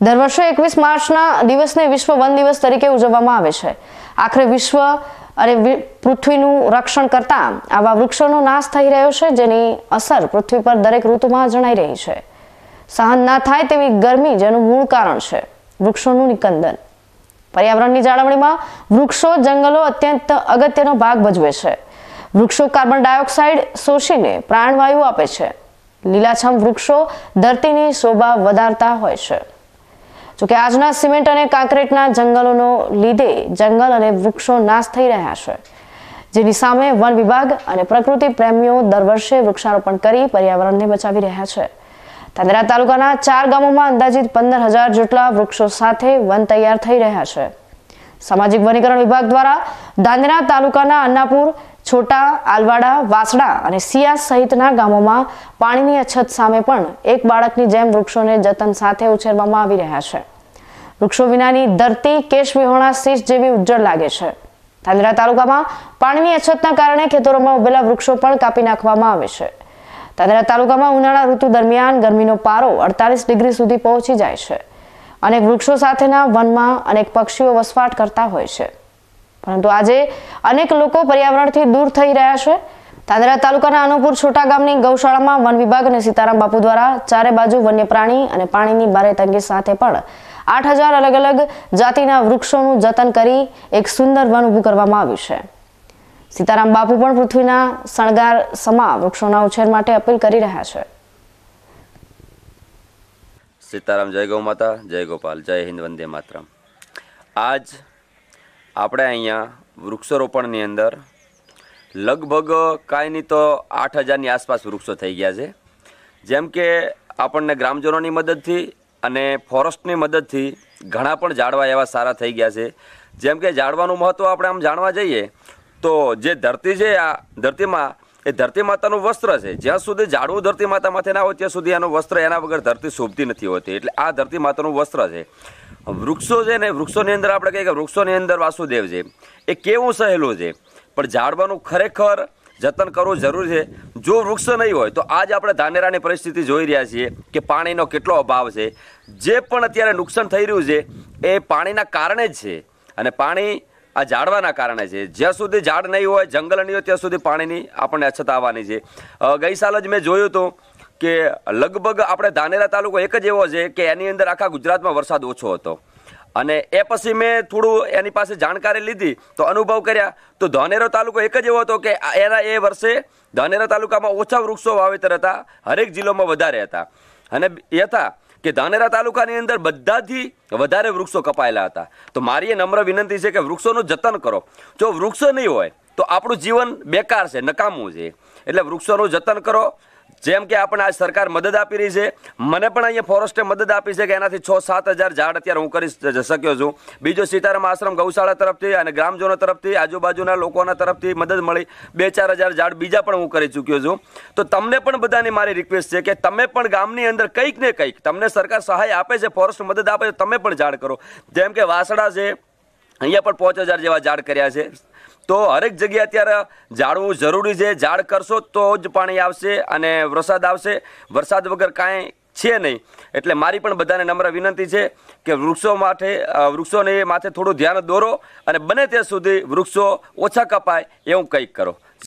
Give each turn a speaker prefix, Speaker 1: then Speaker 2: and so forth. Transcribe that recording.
Speaker 1: દર વર્ષે એકવીસ માર્ચના દિવસને વિશ્વ વન દિવસ તરીકે ઉજવવામાં આવે છે આખરે વિશ્વ અને પૃથ્વીનું રક્ષણ કરતા આવા વૃક્ષોનો નાશ થઈ રહ્યો છે જેની અસર પૃથ્વી પર દરેક ઋતુમાં જણાઈ રહી છે સહન ના થાય તેવી ગરમી જેનું મૂળ કારણ છે વૃક્ષોનું નિકંદન પર્યાવરણની જાળવણીમાં વૃક્ષો જંગલો અત્યંત અગત્યનો ભાગ ભજવે છે વૃક્ષો કાર્બન ડાયોક્સાઇડ શોષીને પ્રાણવાયુ આપે છે લીલાછમ વૃક્ષો ધરતીની શોભા વધારતા હોય છે જોકે આજના સિમેન્ટ અને કાંક્રીટના જંગલોનો લીધે જંગલ અને વૃક્ષો નાશ થઈ રહ્યા છે જેની સામે વન વિભાગ અને પ્રકૃતિ પ્રેમીઓ દર વર્ષે વૃક્ષારોપણ કરી પર્યાવરણને બચાવી રહ્યા છે તાંદરા તાલુકાના ચાર ગામોમાં અંદાજિત પંદર હજાર જેટલા વૃક્ષો સાથે વન તૈયાર થઈ રહ્યા છે સામાજિક વનીકરણ વિભાગ દ્વારા દાંદરા તાલુકાના અન્નાપુર છોટા આલવાડા વાસડા અને સિયાસ સહિતના ગામોમાં પાણીની અછત સામે પણ એક બાળકની જેમ વૃક્ષોને જતન સાથે ઉછેરવામાં આવી રહ્યા છે વૃક્ષો વિનાની ધરતી કેશવિહોણા શીશ જેવી ઉજ્જળ લાગે છે ધાનેરા તાલુકામાં પાણીની અછતના કારણે ખેતરોમાં ઉભેલા વૃક્ષો પણ કાપી નાખવામાં આવે છે ધાનેરા તાલુકામાં ઉનાળા ઋતુ દરમિયાન ગરમીનો પારો અડતાલીસ ડિગ્રી સુધી પહોંચી જાય છે અનેક વૃક્ષો સાથેના વનમાં અનેક પક્ષીઓ વસવાટ કરતા હોય છે પરંતુ આજે અનેક લોકો પર્યાવરણથી દૂર થઈ રહ્યા છે તાંદરા તાલુકાના અનુપુર છોટા ગામની ગૌશાળામાં વન વિભાગ અને સીતારામ બાપુ દ્વારા ચારે બાજુ વન્ય પ્રાણી અને પાણીની ભારે તંગી સાથે પણ આઠ હજાર અલગ અલગ જાતિના વૃક્ષોનું જતન કરી એક સુંદર વન ઊભું કરવામાં આવ્યું છે સીતારામ બાપુ પણ પૃથ્વીના શણગાર સમા વૃક્ષોના ઉછેર માટે અપીલ કરી રહ્યા છે
Speaker 2: સીતારામ જય ગૌ માતા જય ગોપાલ જય હિન્દ વંદે માતરમ આજ આપણે અહીંયા વૃક્ષારોપણની અંદર લગભગ કાંઈ નહીં તો આઠ હજારની આસપાસ વૃક્ષો થઈ ગયા છે જેમ કે આપણને ગ્રામજનોની મદદથી અને ફોરેસ્ટની મદદથી ઘણા પણ ઝાડવા એવા સારા થઈ ગયા છે જેમ કે ઝાડવાનું મહત્ત્વ આપણે આમ જાણવા જઈએ તો જે ધરતી છે આ ધરતીમાં એ ધરતી માતાનું વસ્ત્ર છે જ્યાં સુધી ઝાડવું ધરતી માતા માથે ના હોય ત્યાં સુધી એનું વસ્ત્ર એના વગર ધરતી શોભતી નથી હોતી એટલે આ ધરતી માતાનું વસ્ત્ર છે વૃક્ષો છે ને વૃક્ષોની અંદર આપણે કહીએ કે વૃક્ષોની અંદર વાસુદેવ છે એ કેવું સહેલું છે પણ ઝાડવાનું ખરેખર જતન કરવું જરૂરી છે જો વૃક્ષ નહીં હોય તો આજ આપણે ધાનેરાની પરિસ્થિતિ જોઈ રહ્યા છીએ કે પાણીનો કેટલો અભાવ છે જે પણ અત્યારે નુકસાન થઈ રહ્યું છે એ પાણીના કારણે જ છે અને પાણી આ ઝાડવાના કારણે છે જ્યાં સુધી ઝાડ નહીં હોય જંગલ નહીં હોય ત્યાં સુધી પાણીની આપણને અછત આવવાની છે ગઈ સાલ જ મેં જોયું હતું કે લગભગ આપણે ધાનેરા તાલુકો એક જ એવો છે કે એની અંદર આખા ગુજરાતમાં વરસાદ ઓછો હતો અને એ પછી મેં થોડું એની પાસે જાણકારી લીધી તો અનુભવ કર્યા તો ધાનેરા તાલુકો એક જ એવો હતો કે એના એ વર્ષે ધાનેરા તાલુકામાં ઓછા વૃક્ષો વાવેતર હતા હરેક જિલ્લોમાં વધારે હતા અને એ હતા કે ધાનેરા તાલુકાની અંદર બધાથી વધારે વૃક્ષો કપાયેલા હતા તો મારી એ નમ્ર વિનંતી છે કે વૃક્ષોનું જતન કરો જો વૃક્ષો નહીં હોય તો આપણું જીવન બેકાર છે નકામું છે એટલે વૃક્ષોનું જતન કરો જેમ કે આપણે આ સરકાર મદદ આપી રહી છે મને પણ અહીંયા ફોરેસ્ટે મદદ આપી છે કે એનાથી છ સાત હજાર ઝાડ અત્યારે હું કરી શક્યો છું બીજો સીતારામ આશ્રમ ગૌશાળા તરફથી અને ગ્રામજનો તરફથી આજુબાજુના લોકોના તરફથી મદદ મળી બે ચાર હજાર ઝાડ બીજા પણ હું કરી ચૂક્યો છું તો તમને પણ બધાની મારી રિક્વેસ્ટ છે કે તમે પણ ગામની અંદર કંઈક ને કંઈક તમને સરકાર સહાય આપે છે ફોરેસ્ટ મદદ આપે છે તમે પણ ઝાડ કરો જેમ કે વાસડા છે અહીંયા પણ પાંચ હજાર જેવા ઝાડ કર્યા છે તો હરેક જગ્યાએ અત્યારે ઝાડવું જરૂરી છે ઝાડ કરશો તો જ પાણી આવશે અને વરસાદ આવશે વરસાદ વગર કાંઈ છે નહીં એટલે મારી પણ બધાને નમ્ર વિનંતી છે કે વૃક્ષો માટે વૃક્ષોને માથે થોડું ધ્યાન દોરો અને બને ત્યાં સુધી વૃક્ષો ઓછા કપાય એવું કંઈક કરો